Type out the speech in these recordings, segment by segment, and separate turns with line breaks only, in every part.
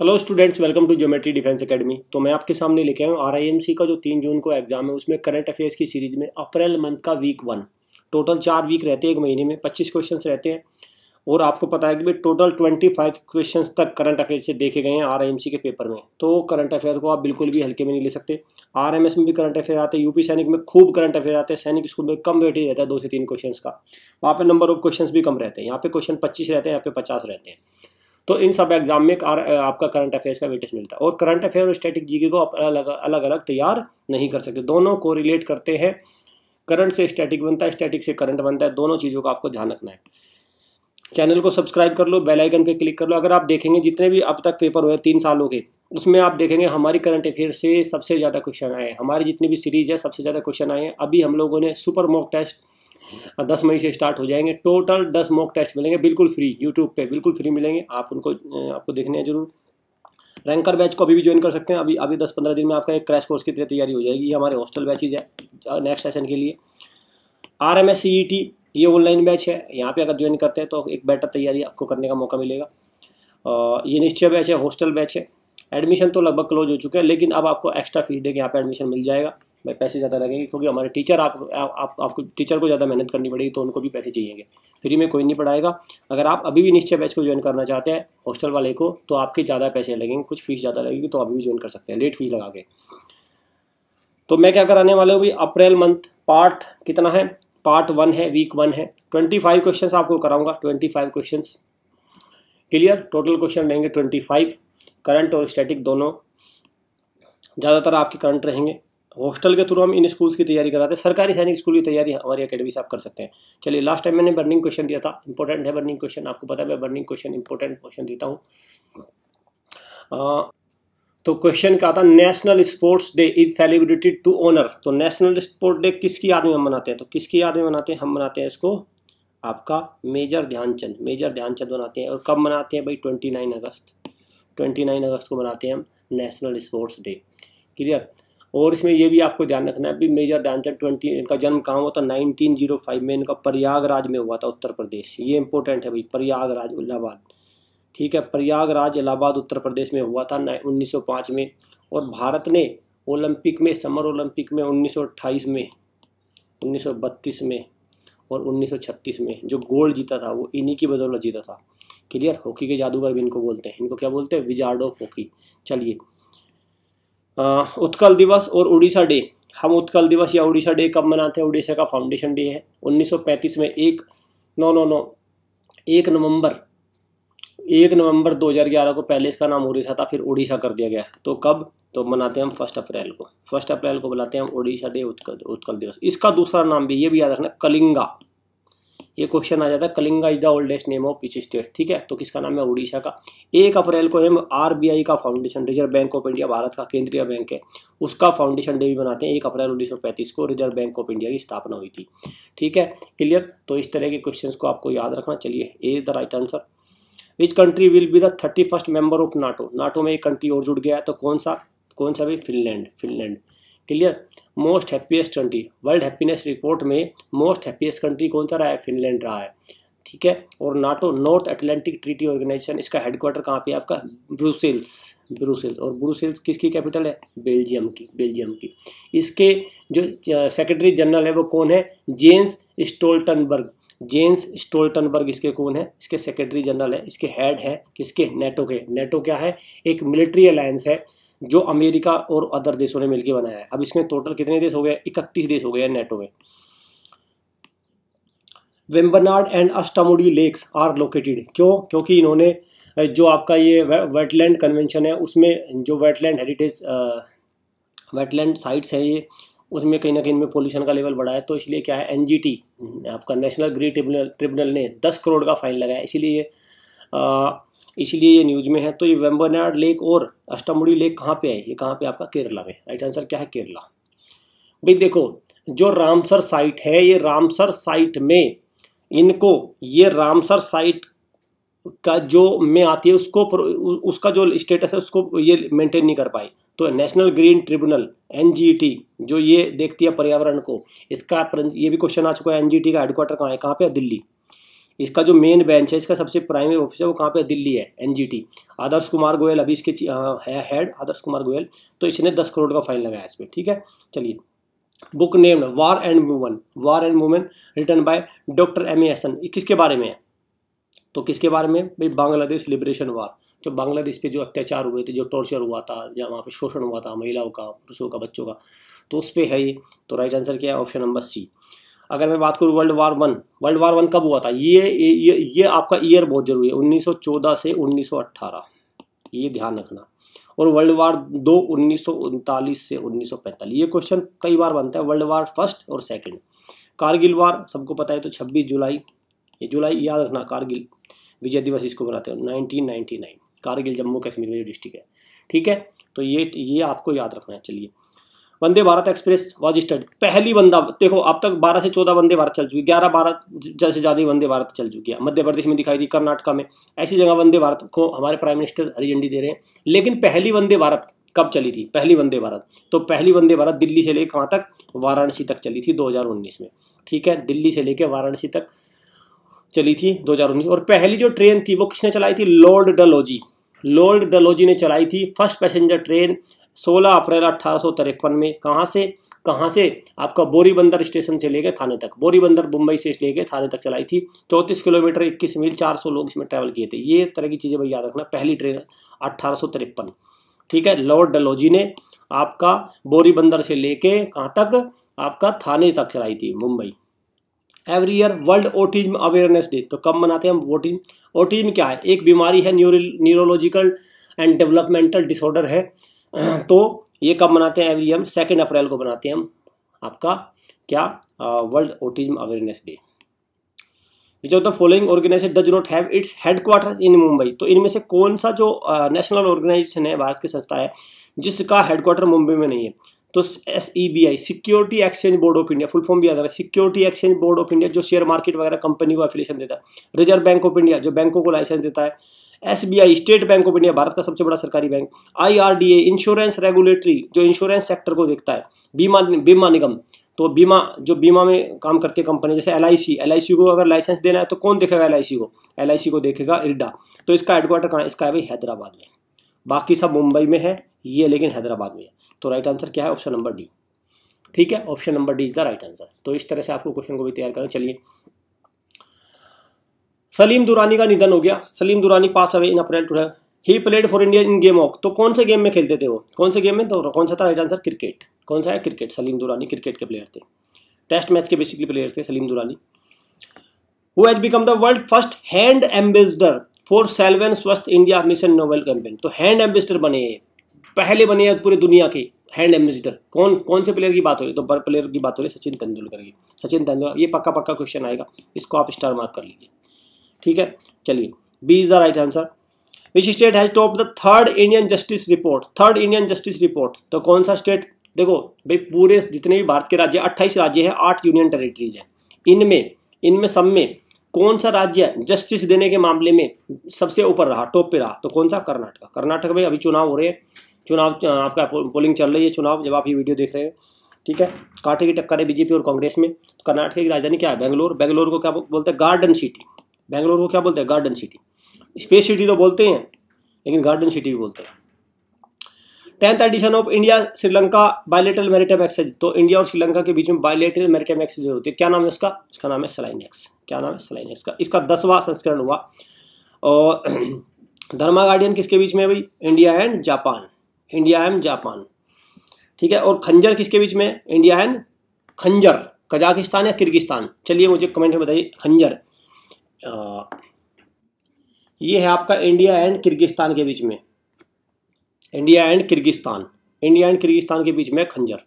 Hello students welcome to geometry defence academy तो मैं आपके सामने लेके आया हूँ आरआईएमसी का जो तीन जून को एग्जाम है उसमें करंट अफेयर्स की सीरीज में अप्रैल मंथ का वीक वन टोटल चार वीक रहते हैं एक महीने में पच्चीस क्वेश्चन रहते हैं और आपको पता है कि भाई टोटल ट्वेंटी फाइव क्वेश्चन तक करंट अफेयर से देखे गए हैं आर के पेपर में तो करंट अफेयर को आप बिल्कुल भी हल्के में नहीं ले सकते आर में भी करंट अफेयर आते हैं यूपी सैनिक में खूब करंट अफेयर आते हैं सैनिक स्कूल में कम वेट ही रहता है दो से तीन क्वेश्चन का वहाँ पर नंबर ऑफ क्वेश्चन भी कम रहते हैं यहाँ पे क्वेश्चन पच्चीस रहते हैं यहाँ पे पचास रहते हैं तो इन सब एग्जाम में आपका करंट अफेयर्स का वेटेज मिलता है और करंट अफेयर और स्टैटिक जीके को आप अलग अलग अलग तैयार नहीं कर सकते दोनों को रिलेट करते हैं करंट से स्टैटिक बनता है स्टैटिक से करंट बनता है दोनों चीज़ों का आपको ध्यान रखना है चैनल को सब्सक्राइब कर लो बेल आइकन पे क्लिक कर लो अगर आप देखेंगे जितने भी अब तक पेपर हुए तीन सालों के उसमें आप देखेंगे हमारी करंट अफेयर से सबसे ज़्यादा क्वेश्चन आए हैं हमारी जितनी भी सीरीज़ है सबसे ज़्यादा क्वेश्चन आए हैं अभी हम लोगों ने सुपर मॉक टेस्ट दस मई से स्टार्ट हो जाएंगे टोटल दस मॉक टेस्ट मिलेंगे बिल्कुल फ्री यूट्यूब पे बिल्कुल फ्री मिलेंगे आप उनको आपको देखने हैं जरूर रैंकर बैच को अभी भी ज्वाइन कर सकते हैं अभी अभी दस पंद्रह दिन में आपका एक क्रैश कोर्स की तरह तैयारी हो जाएगी ये हमारे हॉस्टल बैचेज है नेक्स्ट सेशन के लिए R M S C E T ये ऑनलाइन बैच है यहाँ पे अगर ज्वाइन करते हैं तो एक बेटर तैयारी आपको करने का मौका मिलेगा ये निश्चय बैच है हॉस्टल बैच है एडमिशन तो लगभग क्लोज हो चुके हैं लेकिन अब आपको एक्स्ट्रा फीस देकर यहाँ पे एडमिशन मिल जाएगा भाई पैसे ज़्यादा लगेंगे क्योंकि हमारे टीचर आप, आप, आप आपको टीचर को ज़्यादा मेहनत करनी पड़ेगी तो उनको भी पैसे चाहिएंगे फ्री में कोई नहीं पढ़ाएगा अगर आप अभी भी निश्चय बैच को ज्वाइन करना चाहते हैं हॉस्टल वाले को तो आपके ज़्यादा पैसे लगेंगे कुछ फीस ज़्यादा लगेगी तो अभी भी ज्वाइन कर सकते हैं लेट फीस लगा के तो मैं क्या कराने वाला हूँ भी अप्रैल मंथ पार्ट कितना है पार्ट वन है वीक वन है ट्वेंटी फाइव क्वेश्चन आपको कराऊंगा twenty five question clear total question रहेंगे ट्वेंटी फाइव करंट और स्टैटिक दोनों ज़्यादातर आपके करंट रहेंगे हॉस्टल के थ्रू हम इन स्कूल्स की तैयारी कराते हैं सरकारी सैनिक स्कूल की तैयारी हमारी अकेडमी से आप कर सकते हैं चलिए लास्ट टाइम मैंने बर्निंग क्वेश्चन दिया था इंपॉर्टेंट है बर्निंग क्वेश्चन आपको पता है मैं बर्निंग क्वेश्चन इंपॉर्टेंट क्वेश्चन देता हूँ तो क्वेश्चन क्या था national sports day is celebrated to honour तो नेशनल स्पोर्ट्स डे किसकी याद में हम मनाते हैं तो किसकी याद में मनाते हैं हम मनाते हैं इसको आपका मेजर ध्यानचंद मेजर ध्यानचंद मनाते हैं और कब मनाते हैं भाई twenty nine August twenty nine August को मनाते हैं हम नेशनल स्पोर्ट्स डे क्लियर और इसमें यह भी आपको ध्यान रखना है भी मेजर ध्यानचंद ट्वेंटी इनका जन्म कहाँ हुआ था नाइनटीन जीरो फाइव में इनका प्रयागराज में हुआ था उत्तर प्रदेश ये इंपॉर्टेंट है भाई प्रयागराज इलाहाबाद ठीक है प्रयागराज इलाहाबाद उत्तर प्रदेश में हुआ था उन्नीस सौ पाँच में और भारत ने ओलंपिक में समर ओलंपिक में उन्नीस सौ अट्ठाईस में उन्नीस सौ बत्तीस में और उन्नीस सौ छत्तीस में जो गोल्ड जीता था वो इन्हीं की बदौलत जीता था क्लियर हॉकी के जादूगर भी इनको बोलते हैं इनको क्या बोलते हैं विजार्ड ऑफ हॉकी चलिए उत्कल दिवस और उड़ीसा डे हम उत्कल दिवस या उड़ीसा डे कब मनाते हैं उड़ीसा का फाउंडेशन डे है 1935 में एक नौ नौ नौ एक नवंबर एक नवंबर 2011 को पहले इसका नाम उड़ीसा था फिर उड़ीसा कर दिया गया तो कब तो मनाते हैं हम फर्स्ट अप्रैल को फर्स्ट अप्रैल को बनाते हैं हम उड़ीसा डे उत्कल उत्कल दिवस इसका दूसरा नाम भी ये भी याद रखना कलिंगा ये क्वेश्चन आ जाता है Kalinga is the oldest name of which state ठीक है तो किसका नाम है उड़ीसा का एक अप्रैल को हम आरबीआई का foundation reserve bank of India Bharat का केंद्रीय बैंक है उसका फाउंडेशन डे भी बनाते हैं एक अप्रैल उन्नीस को रिजर्व बैंक ऑफ इंडिया की स्थापना हुई थी ठीक है क्लियर तो इस तरह के क्वेश्चन को आपको याद रखना चलिए A is the right answer which country will be the thirty first member of NATO NATO में एक कंट्री और जुड़ गया है तो कौन सा कौन सा भी Finland Finland clear most happiest country world happiness report में मोस्ट हैप्पीएस्ट कंट्री कौन सा रहा है फिनलैंड रहा है ठीक है और NATO North Atlantic Treaty Organisation इसका हेडक्वार्टर कहाँ पे है आपका ब्रूसेल्स ब्रूसेल्स और ब्रूसेल्स किसकी कैपिटल है बेल्जियम की बेल्जियम की इसके जो सेक्रेटरी जनरल है वो कौन है जेन्स स्टोल्टनबर्ग जेंस स्टोल्टनबर्ग इसके कौन है इसके सेक्रेटरी जनरल है इसके हेड है किसके नेटो के नेटो क्या है एक मिलिट्री अलायंस है जो अमेरिका और अदर देशों ने मिलकर बनाया है अब इसमें टोटल कितने देश हो गए इकतीस देश हो गए हैं नेटो में Vembanad and Ashtamudi lakes are located क्यों क्योंकि इन्होंने जो आपका ये वेटलैंड कन्वेंशन है उसमें जो वेटलैंड हेरिटेज वेटलैंड साइट्स हैं ये उसमें कहीं ना कहीं में पोल्यूशन का लेवल बढ़ा है तो इसलिए क्या है एनजीटी हम्म। आपका नेशनल ग्रीन ट्रिब्यूनल ट्रिब्यूनल ने दस करोड़ का फाइन लगाया इसीलिए इसीलिए ये न्यूज़ में है तो ये वेम्बरनाड लेक और अष्टमुड़ी लेक कहाँ पे है ये कहाँ पे आपका केरला में राइट आंसर क्या है केरला भाई देखो जो रामसर साइट है ये रामसर साइट में इनको ये रामसर साइट का जो में आती है उसको उसका जो स्टेटस है उसको ये मेंटेन नहीं कर पाई तो नेशनल ग्रीन ट्रिब्यूनल एन जो ये देखती है पर्यावरण को इसका ये भी क्वेश्चन आ चुका है एन e का हेडक्वार्टर कहाँ है कहाँ पे है दिल्ली इसका जो मेन बेंच है इसका सबसे प्राइमरी ऑफिस है वो कहाँ पे दिल्ली है एनजीटी e आदर्श कुमार गोयल अभी इसके है हेड आदर्श कुमार गोयल तो इसने दस करोड़ का फाइन लगाया इस पर ठीक है चलिए book named war and woman war and women written by doctor M A Hasan किसके बारे में है तो किसके बारे में भाई बांग्लादेश लिबरेशन वार जो तो बांग्लादेश पे जो अत्याचार हुए थे जो टॉर्चर हुआ था या वहाँ पे शोषण हुआ था महिलाओं का पुरुषों का बच्चों का तो उस पर है ये तो राइट आंसर क्या है ऑप्शन नंबर सी अगर मैं बात करूँ world war one world war one कब हुआ था ये ये ये आपका ईयर बहुत ज़रूरी है 1914 से 1918 ये ध्यान रखना और वर्ल्ड वार दो उन्नीस से उन्नीस ये क्वेश्चन कई बार बनता है वर्ल्ड वार फर्स्ट और सेकेंड कारगिल वार सबको पता है तो छब्बीस जुलाई ये जुलाई याद रखना कारगिल विजय दिवस इसको बनाते हो 1999 कारगिल जम्मू कश्मीर में जो डिस्ट्रिक्ट है ठीक है तो ये ये आपको याद रखना है चलिए Vande Bharat express was started पहली वंदा देखो अब तक 12 से 14 वंदे भारत चल चुकी ग्यारह बारह से ज़्यादा ही वंदे भारत चल चुकी है मध्य प्रदेश में दिखाई दी कर्नाटका में ऐसी जगह वंदे भारत को हमारे प्राइम मिनिस्टर हरी झंडी दे रहे हैं लेकिन पहली वंदे भारत कब चली थी पहली वंदे भारत तो पहली वंदे भारत दिल्ली से लेकर कहाँ तक वाराणसी तक चली थी 2019 में ठीक है दिल्ली से लेकर वाराणसी तक चली थी 2019 और पहली जो ट्रेन थी वो किसने चलाई थी लॉर्ड डलोजी लॉर्ड डलोजी ने चलाई थी फर्स्ट पैसेंजर ट्रेन 16 अप्रैल अठारह में कहाँ से कहाँ से आपका बोरी बंदर स्टेशन से ले गए थाने तक बोरी बंदर मुंबई से गए थाने तक चलाई थी 34 किलोमीटर इक्कीस मील 400 लोग इसमें ट्रैवल किए थे ये तरह की चीज़ें भाई याद रखना पहली ट्रेन अट्ठारह ठीक है लॉर्ड डलोजी ने आपका बोरी बंदर से ले कहाँ तक आपका थाने तक चलाई थी Mumbai every year world autism awareness day तो कब मनाते हैं हम ऑटिज्म ओटिज्म क्या है एक बीमारी है न्यूरोलॉजिकल एंड डेवलपमेंटल डिसऑर्डर है तो ये कब मनाते हैं एवरी ईयर सेकेंड अप्रैल को मनाते हैं हम आपका क्या world autism awareness day which of the following organisation does not have its headquarter in Mumbai तो इनमें से कौन सा जो नेशनल ऑर्गेनाइजेशन है भारत की संस्था है जिसका हेडक्वार्टर मुंबई में नहीं है तो S E B I security exchange board of India full form भी याद रखना security exchange board of India जो शेयर मार्केट वगैरह कंपनी को एफिलेशन देता है रिजर्व बैंक ऑफ इंडिया जो बैंकों को लाइसेंस देता है S B I state bank of India Bharat का सबसे बड़ा सरकारी bank I R D A insurance regulatory जो इंश्योरेंस सेक्टर को देखता है बीमा बीमा निगम तो बीमा जो बीमा में काम करती है कंपनी जैसे L I C C L I को अगर लाइसेंस देना है तो कौन देखेगा एल आई सी को एल आई सी को देखेगा इरडा तो इसका हेडक्वार्टर कहाँ इसका है भाई हैदराबाद में बाकी सब मुंबई में है ये लेकिन हैदराबाद में है तो राइट आंसर क्या है ऑप्शन नंबर डी ठीक है option number D is the right answer तो इस तरह से आपको क्वेश्चन को भी तैयार करना चलिए सलीम दुरानी का निधन हो गया Salim Durani pass away in April two he played for India in game of तो कौन से गेम में खेलते थे वो कौन से गेम में तो कौन सा था राइट आंसर क्रिकेट कौन सा है क्रिकेट सलीम दुरानी क्रिकेट के प्लेयर थे टेस्ट मैच के बेसिकली प्लेयर थे सलीम दुरानी वो has become the world first brand ambassador for सेल्वन Swasth India mission novel campaign तो हैंड एम्बेसडर बने पहले बने हैं पूरी दुनिया के हैंड एम्बेसिडर कौन कौन से प्लेयर की बात हो रही है तो बड़ प्लेयर की बात हो रही है सचिन तेंदुलकर की सचिन तेंदुलकर ये पक्का पक्का क्वेश्चन आएगा इसको आप स्टार मार्क कर लीजिए ठीक है चलिए B is the right answer which state has top the third Indian justice report third Indian justice report तो कौन सा स्टेट देखो भाई पूरे जितने भी भारत के राज्य अट्ठाईस राज्य हैं आठ यूनियन टेरिटरीज हैं इनमें इनमें सब में कौन सा राज्य जस्टिस देने के मामले में सबसे ऊपर रहा टॉप पे रहा तो कौन सा कर्नाटका कर्नाटक में अभी चुनाव हो रहे हैं चुनाव आपका पोलिंग चल रही है चुनाव जब आप ये वीडियो देख रहे हैं ठीक है कांटे की टक्कर है बीजेपी और कांग्रेस में तो कर्नाटक की राजधानी क्या है बेंगलोर बेंगलोर को क्या बोलते हैं गार्डन सिटी बेंगलोर को क्या बोलते हैं गार्डन सिटी स्पेस सिटी तो बोलते हैं लेकिन गार्डन सिटी भी बोलते हैं tenth edition of India Sri Lanka bilateral maritime exercise तो इंडिया और श्रीलंका के बीच में बायोलेटल मेरिटम एक्सेज होती है क्या नाम है इसका इसका नाम है सलाइन एक्स क्या नाम है सलाइन एक्स का इसका दसवां संस्करण हुआ और धर्मा गार्डियन किसके बीच में भाई India and Japan India and Japan ठीक है और खंजर किसके बीच में इंडिया एंड खंजर कजाकिस्तान या किर्गिस्तान चलिए मुझे कमेंट में बताइए खंजर ये है आपका इंडिया एंड किर्गिस्तान के बीच में India and Kyrgyzstan India and Kyrgyzstan के बीच में Khanjar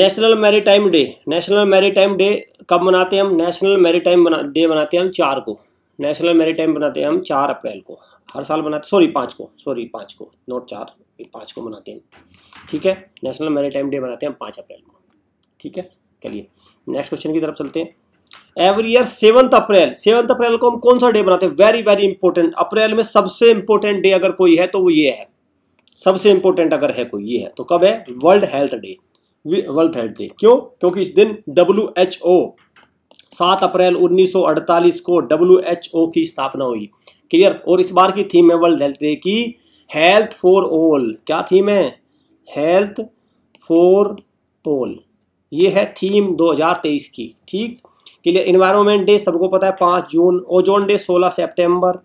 national maritime day national maritime day कब मनाते हैं हम नेशनल मैरीटाइम डे मनाते हैं हम चार को नेशनल मैरीटाइम बनाते हैं हम चार अप्रैल को हर साल बनाते सॉरी पाँच को सॉरी पाँच को नोट चार पाँच को मनाते हैं ठीक है नेशनल मैरीटाइम डे मनाते हैं पाँच अप्रैल को ठीक है चलिए नेक्स्ट क्वेश्चन की तरफ चलते हैं every year seventh April seventh April को हम कौन सा डे बनाते हैं वेरी वेरी इंपॉर्टेंट अप्रैल में सबसे इंपॉर्टेंट डे अगर कोई है तो वो ये है सबसे इंपॉर्टेंट अगर है कोई ये है तो कब है world health day world health day क्यों क्योंकि इस दिन डब्ल्यू एच ओ सात अप्रैल 1948 को डब्ल्यू एच ओ की स्थापना हुई क्लियर और इस बार की थीम है वर्ल्ड हेल्थ डे की हेल्थ फॉर ऑल क्या थीम है हेल्थ फॉर ऑल ये है थीम 2023 की ठीक क्लियर इन्वायरमेंट डे सबको पता है पाँच जून ओजोन डे सोलह सेप्टेम्बर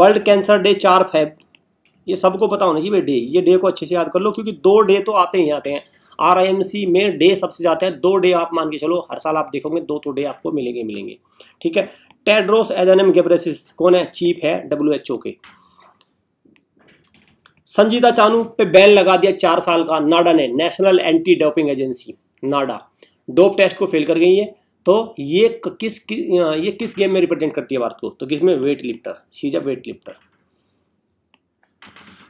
वर्ल्ड कैंसर डे चार फेब ये सबको पता होना चाहिए डे ये डे को अच्छे से याद कर लो क्योंकि दो डे तो आते ही आते हैं आरआईएमसी में डे सबसे ज़्यादा हैं दो डे आप मान के चलो हर साल आप देखोगे दो तो डे आपको मिलेंगे मिलेंगे ठीक है टेड्रोस एजेनम गेब्रेसिस कौन है चीफ है डब्ल्यू एच ओ के संजीदा चानू पे बैन लगा दिया चार साल का नाडा ने national anti doping agency NADA dope test को फेल कर गई है तो ये किस ये किस गेम में रिप्रेजेंट करती है भारत को तो किसमें weight lifter she's a weight lifter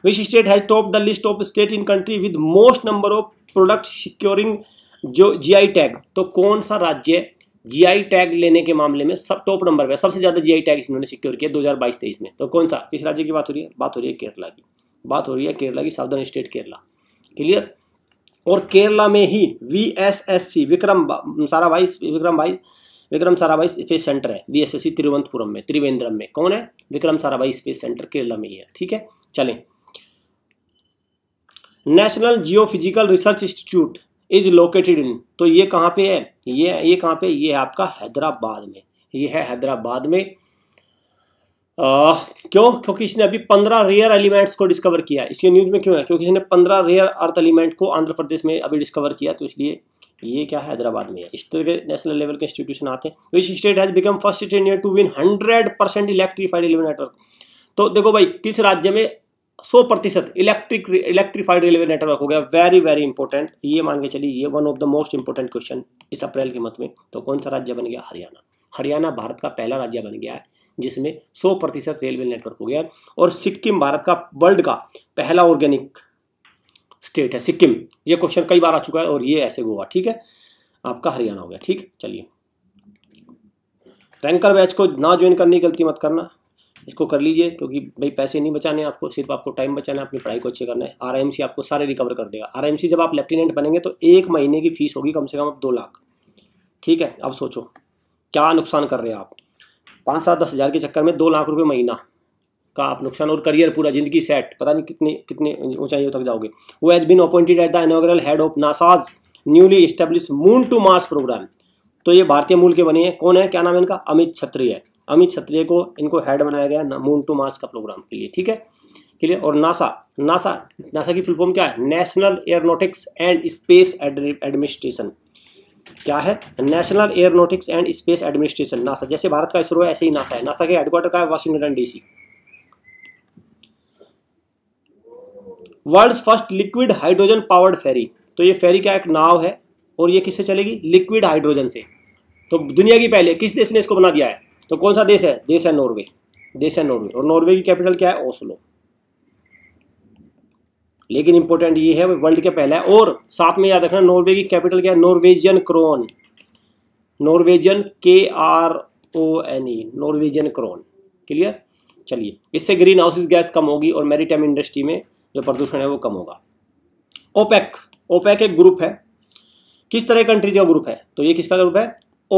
which state has top the list of state in country with most number of product securing जो जीआई टैग तो कौन सा राज्य जीआई टैग लेने के मामले में सब टॉप नंबर पे सबसे ज़्यादा जीआई टैग इन्होंने सिक्योर किया 2022-23 में तो कौन सा किस राज्य की बात हो रही है बात हो रही है केरला की बात हो रही है केरला की साउदर्न स्टेट केरला क्लियर और केरला में ही V S S C Vikram Sarabhai Vikram भाई Vikram Sarabhai space centre है V S S C Thiruvananthapuram में त्रिवेंद्रम में कौन है Vikram Sarabhai space centre Kerala में ही है ठीक है चलें national geophysical research institute is located in तो ये कहाँ पे है ये ये कहाँ पे ये है आपका हैदराबाद में ये है हैदराबाद में आ, क्यों क्योंकि इसने अभी पंद्रह रेयर एलिमेंट्स को डिस्कवर किया इसके न्यूज़ में क्यों है क्योंकि इसने पंद्रह रेयर अर्थ एलिमेंट को आंध्र प्रदेश में अभी डिस्कवर किया तो इसलिए ये क्या हैदराबाद में है इस तरह के नेशनल लेवल के इंस्टीट्यूशन आते हैं which state has become first state India to win hundred percent electrified element network तो देखो भाई किस राज्य में सौ प्रतिशत इलेक्ट्रिक इलेक्ट्रीफाइड रेलवे नेटवर्क हो गया वेरी वेरी इंपॉर्टेंट ये मान के चलिए ये one of the most important question इस अप्रैल के मत में तो कौन सा राज्य बन गया हरियाणा हरियाणा भारत का पहला राज्य बन गया है जिसमें 100 प्रतिशत रेलवे नेटवर्क हो गया है और सिक्किम भारत का वर्ल्ड का पहला ऑर्गेनिक स्टेट है सिक्किम ये क्वेश्चन कई बार आ चुका है और ये ऐसे हुआ ठीक है आपका हरियाणा हो गया ठीक चलिए रैंकर बैच को ना ज्वाइन करने की गलती मत करना इसको कर लीजिए क्योंकि भाई पैसे नहीं बचाने आपको सिर्फ आपको टाइम बचाना है अपनी पढ़ाई को अच्छे करना है आरआईएमसी आपको सारे रिकवर कर देगा आरआईएमसी जब आप लेफ्टिनेंट बनेंगे तो एक महीने की फ़ीस होगी कम से कम अब दो लाख ठीक है अब सोचो क्या नुकसान कर रहे हैं आप पाँच सात दस हज़ार के चक्कर में दो लाख रुपये महीना का आप नुकसान और करियर पूरा जिंदगी सेट पता नहीं कितने कितने ऊंचाइयों तक जाओगे वो has been appointed at the inaugural head of NASA's newly establish moon to Mars programme तो ये भारतीय मूल के बने हैं कौन है क्या नाम है इनका अमित छत्री है अमित छत्रिय को इनको हेड बनाया गया मून टू मार्स का प्रोग्राम के लिए ठीक है क्लियर और नासा नासा नासा की फुलफॉर्म क्या है national aeronautics and space administration क्या है national aeronautics and space administration NASA जैसे भारत का इसरो है ऐसे ही नासा है नासा के हेडक्वार्टर का है Washington DC world first liquid hydrogen powered ferry तो ये फेरी का एक नाव है और ये किससे चलेगी लिक्विड हाइड्रोजन से तो दुनिया की पहले किस देश ने इसको बना दिया है तो कौन सा देश है देश है नॉर्वे देश है नॉर्वे और नॉर्वे की कैपिटल क्या है ओस्लो लेकिन इंपॉर्टेंट ये है वर्ल्ड के पहला है और साथ में याद रखना नॉर्वे की कैपिटल क्या है Norwegian krone Norwegian K R O N E Norwegian krone clear चलिए इससे ग्रीन हाउसेज गैस कम होगी और मेरी इंडस्ट्री में जो प्रदूषण है वो कम होगा ओपेक ओपेक एक ग्रुप है किस तरह कंट्रीज का ग्रुप है तो ये किसका ग्रुप है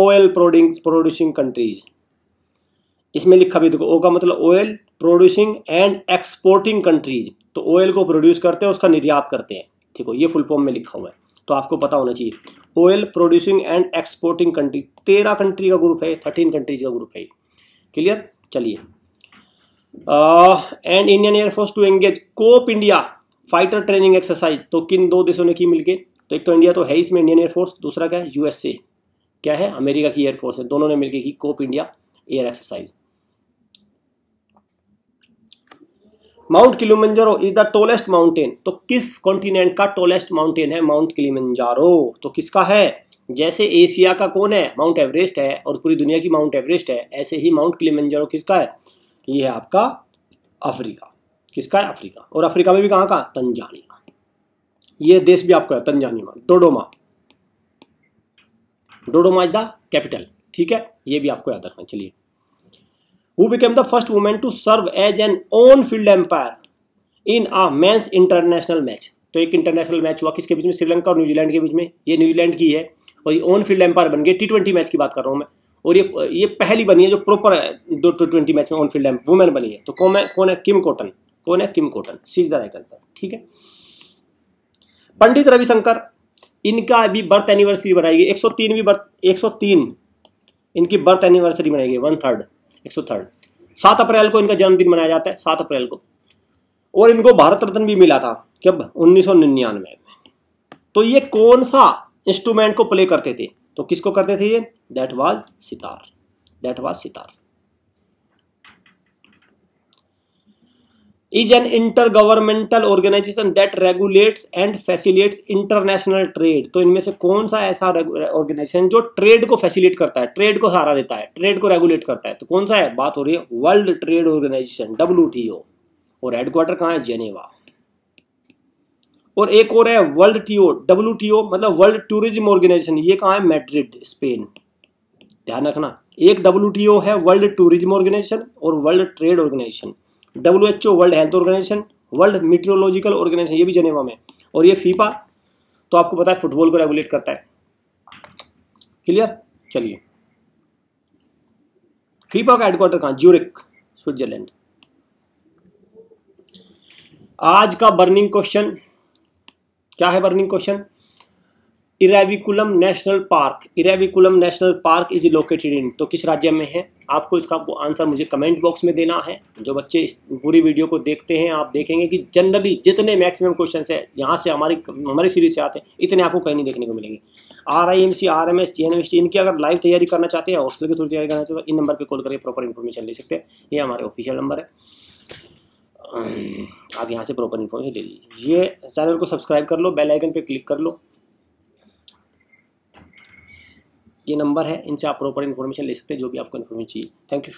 ऑयल प्रोड्यूसिंग कंट्रीज इसमें लिखा भी देखो ओ का मतलब oil producing and exporting countries तो ऑयल को प्रोड्यूस करते हैं उसका निर्यात करते हैं ठीक हो ये फुल फॉर्म में लिखा हुआ है तो आपको पता होना चाहिए oil producing and exporting country तेरह कंट्री का ग्रुप है थर्टीन कंट्रीज का ग्रुप है क्लियर चलिए and Indian Air Force to engage Cope India fighter training exercise तो किन दो देशों ने की मिलके तो एक तो इंडिया तो है इसमें इंडियन एयरफोर्स दूसरा क्या है यूएसए क्या है अमेरिका की एयरफोर्स है दोनों ने मिलकर की Cope India air exercise Mount Kilimanjaro is the tallest mountain तो किस कॉन्टिनेंट का टोलेस्ट माउंटेन है माउंट किलिमंजारो तो किसका है जैसे एशिया का कौन है माउंट एवरेस्ट है और पूरी दुनिया की माउंट एवरेस्ट है ऐसे ही माउंट किलिमंजारो किसका है ये है आपका अफ्रीका किसका है अफ्रीका और अफ्रीका में भी कहाँ का तंजानिया ये देश भी आपका है Tanzania Dodoma Dodoma is the capital ठीक है ये भी आपको याद रखना चलिए who became the first woman to serve as an own field empire in a men's international match तो एक इंटरनेशनल मैच हुआ किसके बीच में श्रीलंका और न्यूजीलैंड के बीच में ये न्यूजीलैंड की है और ये ऑन फील्ड एम्पायर बन गए टी ट्वेंटी मैच की बात कर रहा हूँ मैं और ये ये पहली बनी है जो प्रॉपर दो टी ट्वेंटी मैच में ऑन फील्ड वुमेन बनी है तो कौन है कौन है किम कोटन कौन है Kim Cotton says the right answer ठीक है पंडित रविशंकर इनका अभी बर्थ एनिवर्सरी बनाएगी 103 भी बर्थ तीन इनकी बर्थ एनिवर्सरी बनाएगी वन थर्ड एक सौ थर्ड सात अप्रैल को इनका जन्मदिन मनाया जाता है सात अप्रैल को और इनको भारत रत्न भी मिला था कब उन्नीस में तो ये कौन सा इंस्ट्रूमेंट को प्ले करते थे तो किसको करते थे ये that was sitar that was sitar is an intergovernmental organisation that regulates and facilitates international trade तो इनमें से कौन सा ऐसा ऑर्गेनाइजेशन जो ट्रेड को फैसिलिटेट करता है ट्रेड को सहारा देता है ट्रेड को रेगुलेट करता है तो कौन सा है बात हो रही है World Trade Organisation W T O और हेडक्वार्टर कहाँ है जेनेवा और एक और है वर्ल्ड टीओ डब्ल्यू टीओ मतलब वर्ल्ड टूरिज्म ऑर्गेनाइजेशन ये कहाँ है मैड्रिड स्पेन ध्यान रखना एक डब्ल्यू टी ओ है वर्ल्ड टूरिज्म ऑर्गेनाइजेशन और World Trade Organisation W H O World Health Organisation World Meteorological Organisation ये भी जनेवा में और ये फीफा तो आपको पता है फुटबॉल को रेगुलेट करता है क्लियर चलिए फीफा का हेडक्वार्टर कहाँ ज्यूरिक स्विट्जरलैंड आज का बर्निंग क्वेश्चन क्या है burning question Eravikulam National Park Eravikulam National Park is located in तो किस राज्य में है आपको इसका आंसर मुझे कमेंट बॉक्स में देना है जो बच्चे इस पूरी वीडियो को देखते हैं आप देखेंगे कि जनरली जितने मैक्सिमम क्वेश्चन है यहाँ से हमारी हमारी सीरीज से आते हैं इतने आपको कहीं नहीं देखने को मिलेंगे R I M C R M S G N M S T इनकी अगर लाइव तैयारी करना चाहते हैं हॉस्टल की थ्रू तैयारी करना चाहते हैं इन नंबर पर कॉल करके प्रॉपर इन्फॉर्मेशन ले सकते हैं ये हमारे ऑफिशियल नंबर है आप यहाँ से प्रॉपर इन्फॉर्मेशन ले लीजिए ये चैनल को सब्सक्राइब कर लो बेल आइकन पे क्लिक कर लो ये नंबर है इनसे आप प्रॉपर इन्फॉर्मेशन ले सकते हैं जो भी आपको इन्फॉर्मेशन चाहिए थैंक यू